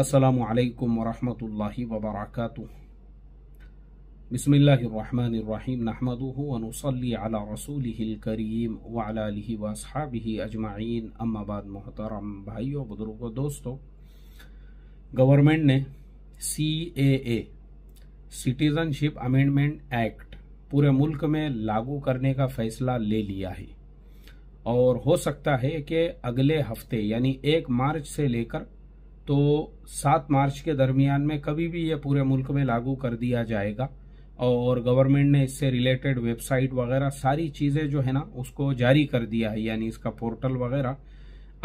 असलकम वरहमल वबरक बसमीम नहमदली अला रसूलकरीम वाली वसहाबी अजमाइन अम्माबाद मोहतरम भाइयों बुजुर्गों दोस्तों गवर्नमेंट ने C A A citizenship amendment act पूरे मुल्क में लागू करने का फैसला ले लिया है और हो सकता है कि अगले हफ्ते यानी एक मार्च से लेकर तो सात मार्च के दरमियान में कभी भी ये पूरे मुल्क में लागू कर दिया जाएगा और गवर्नमेंट ने इससे रिलेटेड वेबसाइट वगैरह सारी चीज़ें जो है ना उसको जारी कर दिया है यानी इसका पोर्टल वगैरह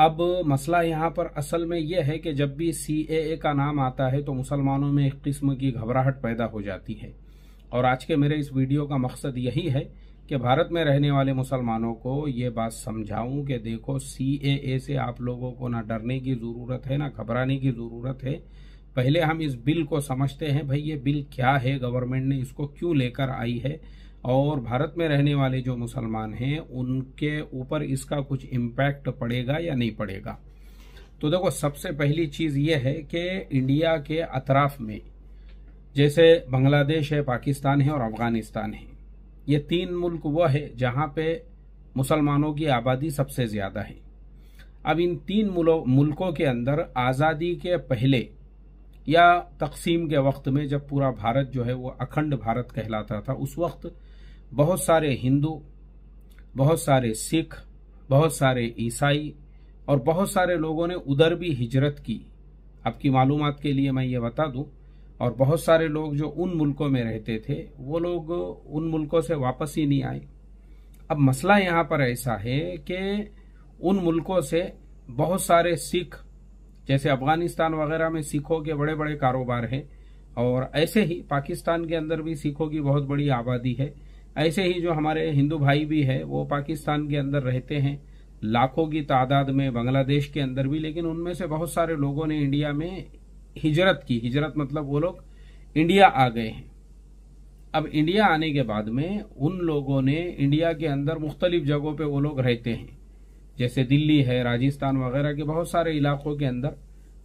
अब मसला यहाँ पर असल में यह है कि जब भी सी का नाम आता है तो मुसलमानों में एक किस्म की घबराहट पैदा हो जाती है और आज के मेरे इस वीडियो का मकसद यही है कि भारत में रहने वाले मुसलमानों को ये बात समझाऊं कि देखो सी से आप लोगों को ना डरने की ज़रूरत है ना घबराने की ज़रूरत है पहले हम इस बिल को समझते हैं भाई ये बिल क्या है गवर्नमेंट ने इसको क्यों लेकर आई है और भारत में रहने वाले जो मुसलमान हैं उनके ऊपर इसका कुछ इम्पैक्ट पड़ेगा या नहीं पड़ेगा तो देखो सबसे पहली चीज़ ये है कि इंडिया के अतराफ में जैसे बांग्लादेश है पाकिस्तान है और अफगानिस्तान है ये तीन मुल्क वह है जहाँ पे मुसलमानों की आबादी सबसे ज़्यादा है अब इन तीन मुल्कों के अंदर आज़ादी के पहले या तकसीम के वक्त में जब पूरा भारत जो है वो अखंड भारत कहलाता था उस वक्त बहुत सारे हिंदू बहुत सारे सिख बहुत सारे ईसाई और बहुत सारे लोगों ने उधर भी हिजरत की आपकी मालूम के लिए मैं ये बता दूं और बहुत सारे लोग जो उन मुल्कों में रहते थे वो लोग उन मुल्कों से वापस ही नहीं आए अब मसला यहाँ पर ऐसा है कि उन मुल्कों से बहुत सारे सिख जैसे अफगानिस्तान वगैरह में सिखों के बड़े बड़े कारोबार हैं और ऐसे ही पाकिस्तान के अंदर भी सिखों की बहुत बड़ी आबादी है ऐसे ही जो हमारे हिंदू भाई भी है वो पाकिस्तान के अंदर रहते हैं लाखों की तादाद में बांग्लादेश के अंदर भी लेकिन उनमें से बहुत सारे लोगों ने इंडिया में हिजरत की हिजरत मतलब वो लोग इंडिया आ गए हैं अब इंडिया आने के बाद में उन लोगों ने इंडिया के अंदर मुख्तलिफ जगहों पे वो लोग रहते हैं जैसे दिल्ली है राजस्थान वगैरह के बहुत सारे इलाकों के अंदर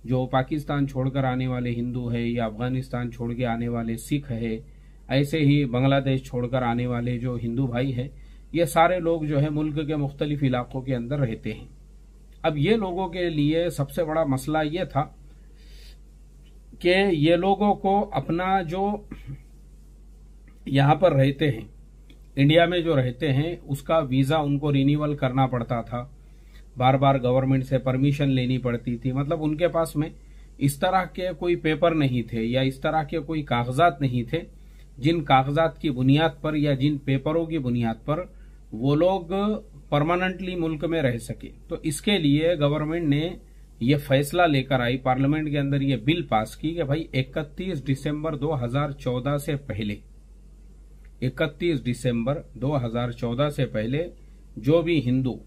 जो पाकिस्तान छोड़कर आने वाले हिंदू है या अफगानिस्तान छोड़ के आने वाले सिख है ऐसे ही बांग्लादेश छोड़कर आने वाले जो हिंदू भाई है ये सारे लोग जो है मुल्क के मुख्तलिफ इलाकों के अंदर रहते हैं अब ये लोगों के लिए सबसे बड़ा मसला ये था कि ये लोगों को अपना जो यहाँ पर रहते हैं इंडिया में जो रहते हैं उसका वीज़ा उनको रिन्यूअल करना पड़ता था बार बार गवर्नमेंट से परमिशन लेनी पड़ती थी मतलब उनके पास में इस तरह के कोई पेपर नहीं थे या इस तरह के कोई कागजात नहीं थे जिन कागजात की बुनियाद पर या जिन पेपरों की बुनियाद पर वो लोग परमानेंटली मुल्क में रह सके तो इसके लिए गवर्नमेंट ने ये फैसला लेकर आई पार्लियामेंट के अंदर ये बिल पास की कि भाई 31 दिसंबर 2014 से पहले 31 दिसंबर 2014 से पहले जो भी हिंदू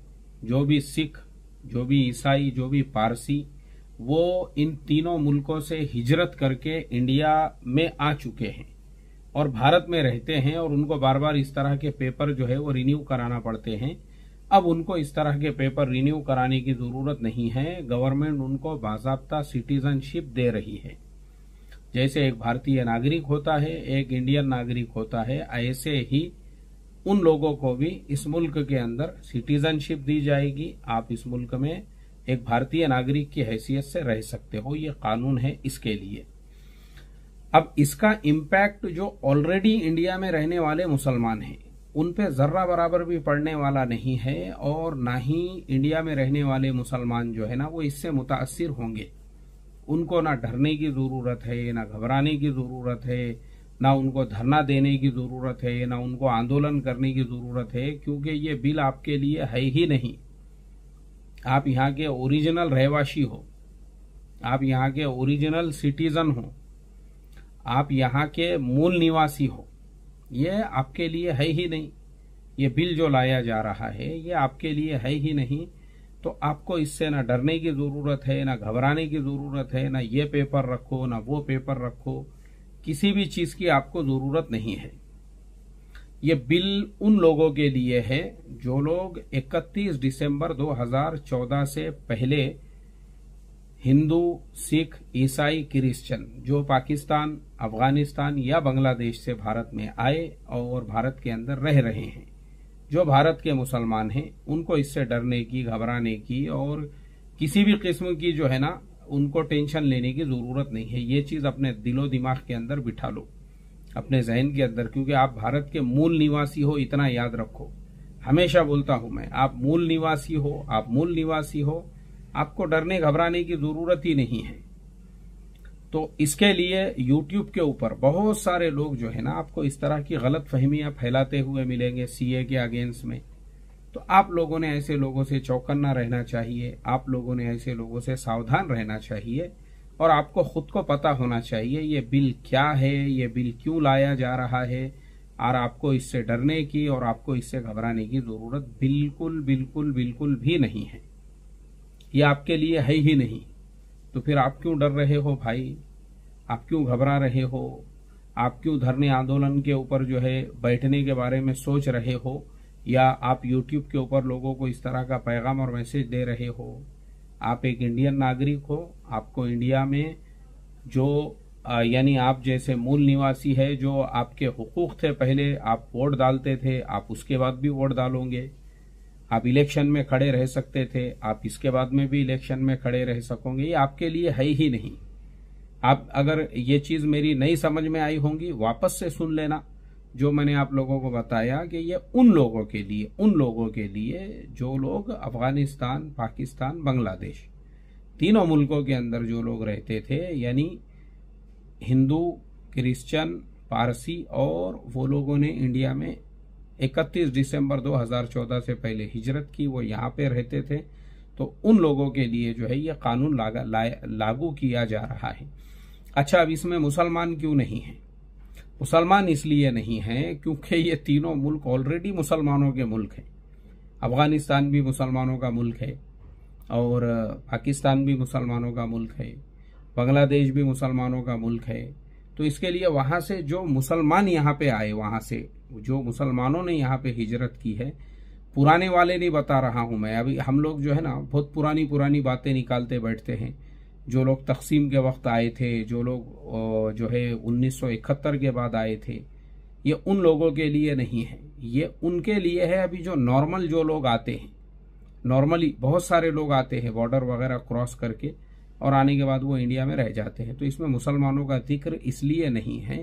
जो भी सिख जो भी ईसाई जो भी पारसी वो इन तीनों मुल्कों से हिजरत करके इंडिया में आ चुके हैं और भारत में रहते हैं और उनको बार बार इस तरह के पेपर जो है वो रिन्यू कराना पड़ते हैं अब उनको इस तरह के पेपर रिन्यू कराने की ज़रूरत नहीं है गवर्नमेंट उनको बाबा सिटीजनशिप दे रही है जैसे एक भारतीय नागरिक होता है एक इंडियन नागरिक होता है ऐसे ही उन लोगों को भी इस मुल्क के अंदर सिटीजनशिप दी जाएगी आप इस मुल्क में एक भारतीय नागरिक की हैसियत से रह सकते हो ये कानून है इसके लिए अब इसका इम्पैक्ट जो ऑलरेडी इंडिया में रहने वाले मुसलमान हैं उन पे ज़र्रा बराबर भी पड़ने वाला नहीं है और ना ही इंडिया में रहने वाले मुसलमान जो है ना वो इससे मुतासर होंगे उनको ना डरने की ज़रूरत है ना घबराने की ज़रूरत है ना उनको धरना देने की ज़रूरत है ना उनको आंदोलन करने की ज़रूरत है क्योंकि ये बिल आपके लिए है ही नहीं आप यहाँ के ओरिजिनल रहवासी हो आप यहाँ के ओरिजिनल सिटीज़न हो आप यहाँ के मूल निवासी हो ये आपके लिए है ही नहीं ये बिल जो लाया जा रहा है ये आपके लिए है ही नहीं तो आपको इससे ना डरने की ज़रूरत है ना घबराने की ज़रूरत है ना ये पेपर रखो ना वो पेपर रखो किसी भी चीज़ की आपको ज़रूरत नहीं है ये बिल उन लोगों के लिए है जो लोग 31 दिसंबर 2014 से पहले हिंदू सिख ईसाई क्रिश्चियन जो पाकिस्तान अफगानिस्तान या बांग्लादेश से भारत में आए और भारत के अंदर रह रहे हैं जो भारत के मुसलमान हैं उनको इससे डरने की घबराने की और किसी भी किस्म की जो है ना उनको टेंशन लेने की ज़रूरत नहीं है ये चीज़ अपने दिलो दिमाग के अंदर बिठा लो अपने जहन के अंदर क्योंकि आप भारत के मूल निवासी हो इतना याद रखो हमेशा बोलता हूं मैं आप मूल निवासी हो आप मूल निवासी हो आपको डरने घबराने की ज़रूरत ही नहीं है तो इसके लिए YouTube के ऊपर बहुत सारे लोग जो है ना आपको इस तरह की गलत फहमियां फैलाते हुए मिलेंगे सी के अगेंस्ट में तो आप लोगों ने ऐसे लोगों से चौकन्ना रहना चाहिए आप लोगों ने ऐसे लोगों से सावधान रहना चाहिए और आपको खुद को पता होना चाहिए ये बिल क्या है ये बिल क्यों लाया जा रहा है और आपको इससे डरने की और आपको इससे घबराने की ज़रूरत बिल्कुल बिल्कुल बिल्कुल भी नहीं है ये आपके लिए है ही नहीं तो फिर आप क्यों डर रहे हो भाई आप क्यों घबरा रहे हो आप क्यों धरने आंदोलन के ऊपर जो है बैठने के बारे में सोच रहे हो या आप यूट्यूब के ऊपर लोगों को इस तरह का पैगाम और मैसेज दे रहे हो आप एक इंडियन नागरिक हो आपको इंडिया में जो यानी आप जैसे मूल निवासी है जो आपके हुकूक थे पहले आप वोट डालते थे आप उसके बाद भी वोट डालोगे आप इलेक्शन में खड़े रह सकते थे आप इसके बाद में भी इलेक्शन में खड़े रह सकोगे ये आपके लिए है ही नहीं आप अगर ये चीज मेरी नहीं समझ में आई होंगी वापस से सुन लेना जो मैंने आप लोगों को बताया कि ये उन लोगों के लिए उन लोगों के लिए जो लोग अफगानिस्तान पाकिस्तान बांग्लादेश तीनों मुल्कों के अंदर जो लोग रहते थे यानी हिंदू क्रिश्चियन पारसी और वो लोगों ने इंडिया में 31 दिसंबर 2014 से पहले हिजरत की वो यहाँ पे रहते थे तो उन लोगों के लिए जो है ये कानून लागू किया जा रहा है अच्छा अब इसमें मुसलमान क्यों नहीं है मुसलमान इसलिए नहीं है क्योंकि ये तीनों मुल्क ऑलरेडी मुसलमानों के मुल्क हैं अफगानिस्तान भी मुसलमानों का मुल्क है और पाकिस्तान भी मुसलमानों का मुल्क है बांग्लादेश भी मुसलमानों का मुल्क है तो इसके लिए वहाँ से जो मुसलमान यहाँ पे आए वहाँ से जो मुसलमानों ने यहाँ पे हिजरत की है पुराने वाले नहीं बता रहा हूँ मैं अभी हम लोग जो है ना बहुत पुरानी पुरानी बातें निकालते बैठते हैं जो लोग तकसीम के वक्त आए थे जो लोग जो है उन्नीस के बाद आए थे ये उन लोगों के लिए नहीं है ये उनके लिए है अभी जो नॉर्मल जो लोग आते हैं नॉर्मली बहुत सारे लोग आते हैं बॉर्डर वगैरह क्रॉस करके और आने के बाद वो इंडिया में रह जाते हैं तो इसमें मुसलमानों का जिक्र इसलिए नहीं है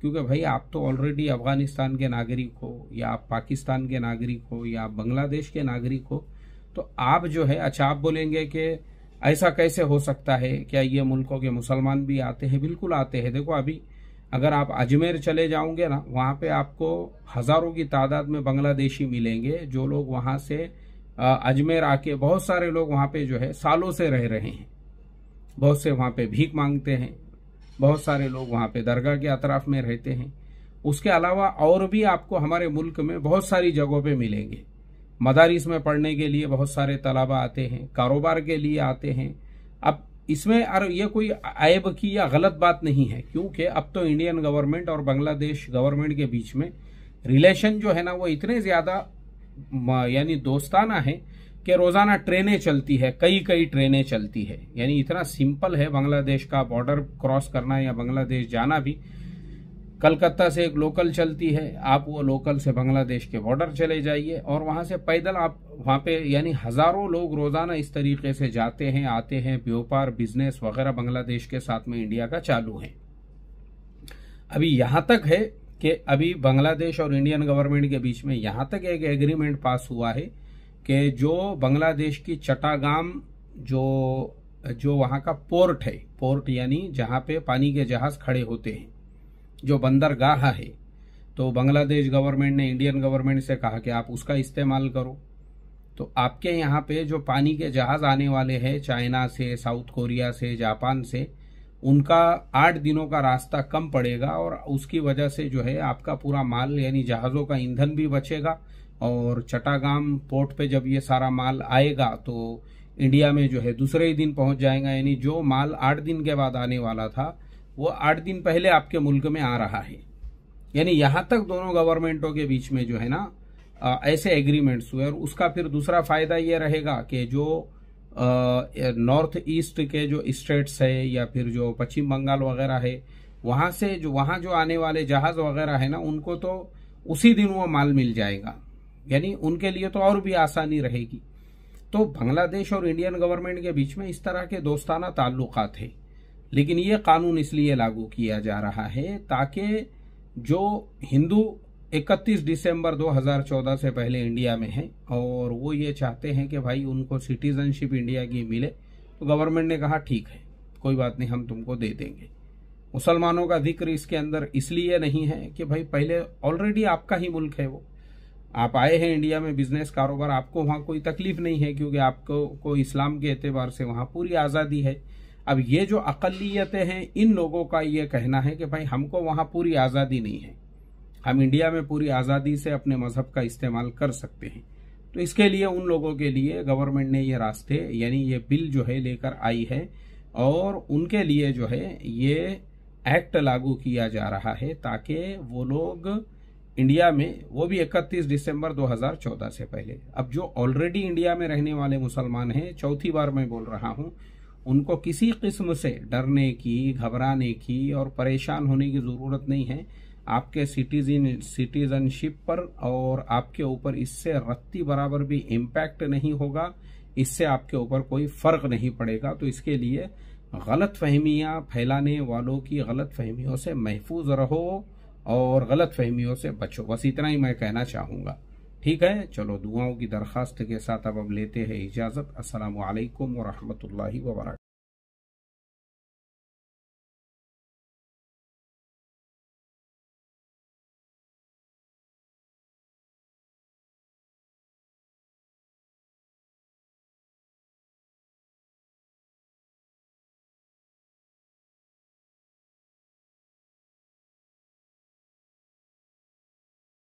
क्योंकि भाई आप तो ऑलरेडी अफगानिस्तान के नागरिक हो या आप पाकिस्तान के नागरिक हो या आप बांग्लादेश के नागरिक हो तो आप जो है अच्छा आप बोलेंगे कि ऐसा कैसे हो सकता है क्या ये मुल्कों के मुसलमान भी आते हैं बिल्कुल आते हैं देखो अभी अगर आप अजमेर चले जाओगे ना वहाँ पे आपको हज़ारों की तादाद में बांग्लादेशी मिलेंगे जो लोग वहाँ से अजमेर आके बहुत सारे लोग वहाँ पे जो है सालों से रह रहे हैं बहुत से वहाँ पे भीख मांगते हैं बहुत सारे लोग वहाँ पे दरगाह के अतराफ में रहते हैं उसके अलावा और भी आपको हमारे मुल्क में बहुत सारी जगहों पे मिलेंगे मदारिस में पढ़ने के लिए बहुत सारे तलाबा आते हैं कारोबार के लिए आते हैं अब इसमें अरे ये कोई ऐब की या गलत बात नहीं है क्योंकि अब तो इंडियन गवर्नमेंट और बांग्लादेश गवर्नमेंट के बीच में रिलेशन जो है ना वो इतने ज़्यादा यानी दोस्ताना है कि रोज़ाना ट्रेनें चलती है कई कई ट्रेनें चलती है यानी इतना सिंपल है बांग्लादेश का बॉर्डर क्रॉस करना या बांग्लादेश जाना भी कलकत्ता से एक लोकल चलती है आप वो लोकल से बांग्लादेश के बॉर्डर चले जाइए और वहाँ से पैदल आप वहाँ पे यानी हज़ारों लोग रोज़ाना इस तरीके से जाते हैं आते हैं व्यापार बिजनेस वगैरह बांग्लादेश के साथ में इंडिया का चालू है अभी यहाँ तक है कि अभी बांग्लादेश और इंडियन गवर्नमेंट के बीच में यहाँ तक एक एग्रीमेंट पास हुआ है कि जो बांग्लादेश की चटागाम जो जो वहाँ का पोर्ट है पोर्ट यानी जहाँ पे पानी के जहाज़ खड़े होते हैं जो बंदरगाह है तो बांग्लादेश गवर्नमेंट ने इंडियन गवर्नमेंट से कहा कि आप उसका इस्तेमाल करो तो आपके यहाँ पे जो पानी के जहाज़ आने वाले हैं चाइना से साउथ कोरिया से जापान से उनका आठ दिनों का रास्ता कम पड़ेगा और उसकी वजह से जो है आपका पूरा माल यानी जहाज़ों का ईंधन भी बचेगा और चटागाम पोर्ट पे जब ये सारा माल आएगा तो इंडिया में जो है दूसरे ही दिन पहुंच जाएगा यानी जो माल आठ दिन के बाद आने वाला था वो आठ दिन पहले आपके मुल्क में आ रहा है यानी यहाँ तक दोनों गवर्नमेंटों के बीच में जो है ना ऐसे एग्रीमेंट्स हुए और उसका फिर दूसरा फायदा ये रहेगा कि जो नॉर्थ ईस्ट के जो स्टेट्स है या फिर जो पश्चिम बंगाल वगैरह है वहाँ से जो वहाँ जो आने वाले जहाज़ वगैरह है ना उनको तो उसी दिन वो माल मिल जाएगा यानी उनके लिए तो और भी आसानी रहेगी तो बांग्लादेश और इंडियन गवर्नमेंट के बीच में इस तरह के दोस्ताना ताल्लुक थे लेकिन ये कानून इसलिए लागू किया जा रहा है ताकि जो हिंदू 31 दिसंबर 2014 से पहले इंडिया में हैं और वो ये चाहते हैं कि भाई उनको सिटीजनशिप इंडिया की मिले तो गवर्नमेंट ने कहा ठीक है कोई बात नहीं हम तुमको दे देंगे मुसलमानों का जिक्र इसके अंदर इसलिए नहीं है कि भाई पहले ऑलरेडी आपका ही मुल्क है वो आप आए हैं इंडिया में बिजनेस कारोबार आपको वहाँ कोई तकलीफ नहीं है क्योंकि आपको को इस्लाम के एतबार से वहाँ पूरी आज़ादी है अब ये जो अकलीतें हैं इन लोगों का ये कहना है कि भाई हमको वहाँ पूरी आज़ादी नहीं है हम इंडिया में पूरी आज़ादी से अपने मज़हब का इस्तेमाल कर सकते हैं तो इसके लिए उन लोगों के लिए गवर्नमेंट ने ये रास्ते यानी ये बिल जो है लेकर आई है और उनके लिए जो है ये एक्ट लागू किया जा रहा है ताकि वो लोग इंडिया में वो भी 31 दिसंबर 2014 से पहले अब जो ऑलरेडी इंडिया में रहने वाले मुसलमान हैं चौथी बार मैं बोल रहा हूँ उनको किसी किस्म से डरने की घबराने की और परेशान होने की ज़रूरत नहीं है आपके सिटीजन सिटीजनशिप पर और आपके ऊपर इससे रत्ती बराबर भी इम्पैक्ट नहीं होगा इससे आपके ऊपर कोई फर्क नहीं पड़ेगा तो इसके लिए गलत फहमियाँ फैलाने वालों की गलत फहमियों से महफूज रहो और गलत फहमियों से बचो बस इतना ही मैं कहना चाहूँगा ठीक है चलो दुआओं की दरख्वास्त के साथ अब हम लेते हैं इजाज़त असलकम वरहमल वरक